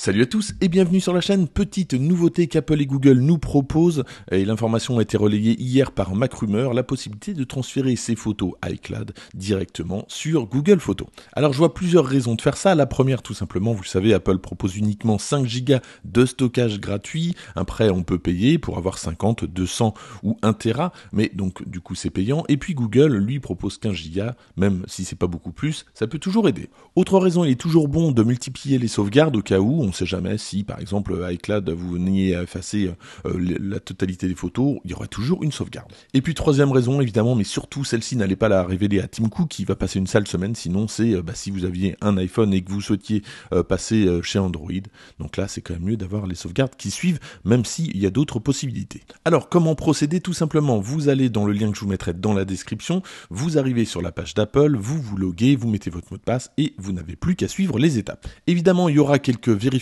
Salut à tous et bienvenue sur la chaîne. Petite nouveauté qu'Apple et Google nous proposent, et l'information a été relayée hier par MacRumor, la possibilité de transférer ses photos iCloud directement sur Google Photos. Alors je vois plusieurs raisons de faire ça. La première, tout simplement, vous le savez, Apple propose uniquement 5 Go de stockage gratuit. Un prêt, on peut payer pour avoir 50, 200 ou 1 Tera, mais donc du coup c'est payant. Et puis Google, lui, propose 15 Go, même si c'est pas beaucoup plus, ça peut toujours aider. Autre raison, il est toujours bon de multiplier les sauvegardes au cas où on ne sait jamais si, par exemple, à iCloud, vous veniez à effacer euh, la totalité des photos, il y aura toujours une sauvegarde. Et puis troisième raison, évidemment, mais surtout celle-ci n'allait pas la révéler à Tim Cook qui va passer une sale semaine, sinon c'est euh, bah, si vous aviez un iPhone et que vous souhaitiez euh, passer chez Android. Donc là, c'est quand même mieux d'avoir les sauvegardes qui suivent, même s'il y a d'autres possibilités. Alors comment procéder Tout simplement, vous allez dans le lien que je vous mettrai dans la description, vous arrivez sur la page d'Apple, vous vous loguez, vous mettez votre mot de passe et vous n'avez plus qu'à suivre les étapes. Évidemment, il y aura quelques vérifications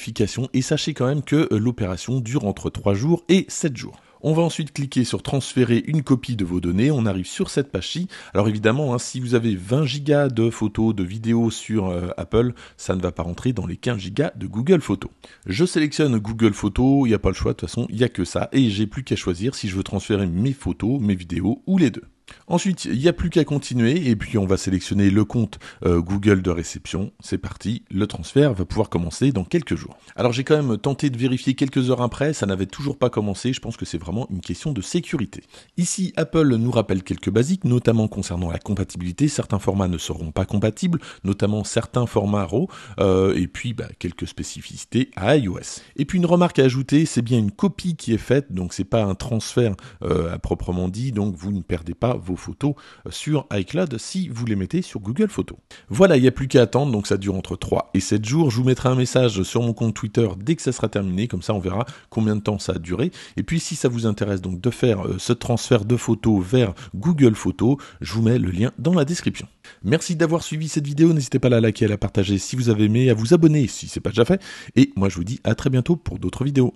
et sachez quand même que euh, l'opération dure entre 3 jours et 7 jours. On va ensuite cliquer sur transférer une copie de vos données. On arrive sur cette page-ci. Alors évidemment, hein, si vous avez 20 gigas de photos, de vidéos sur euh, Apple, ça ne va pas rentrer dans les 15 gigas de Google Photos. Je sélectionne Google Photos. Il n'y a pas le choix. De toute façon, il n'y a que ça. Et j'ai plus qu'à choisir si je veux transférer mes photos, mes vidéos ou les deux. Ensuite, il n'y a plus qu'à continuer et puis on va sélectionner le compte euh, Google de réception. C'est parti, le transfert va pouvoir commencer dans quelques jours. Alors j'ai quand même tenté de vérifier quelques heures après, ça n'avait toujours pas commencé, je pense que c'est vraiment une question de sécurité. Ici, Apple nous rappelle quelques basiques, notamment concernant la compatibilité. Certains formats ne seront pas compatibles, notamment certains formats RAW, euh, et puis bah, quelques spécificités à iOS. Et puis une remarque à ajouter, c'est bien une copie qui est faite, donc c'est pas un transfert euh, à proprement dit, donc vous ne perdez pas vos photos sur iCloud si vous les mettez sur Google Photos. Voilà, il n'y a plus qu'à attendre, donc ça dure entre 3 et 7 jours. Je vous mettrai un message sur mon compte Twitter dès que ça sera terminé, comme ça on verra combien de temps ça a duré. Et puis si ça vous intéresse donc de faire euh, ce transfert de photos vers Google Photos, je vous mets le lien dans la description. Merci d'avoir suivi cette vidéo, n'hésitez pas à la liker, à la partager si vous avez aimé, à vous abonner si ce c'est pas déjà fait, et moi je vous dis à très bientôt pour d'autres vidéos.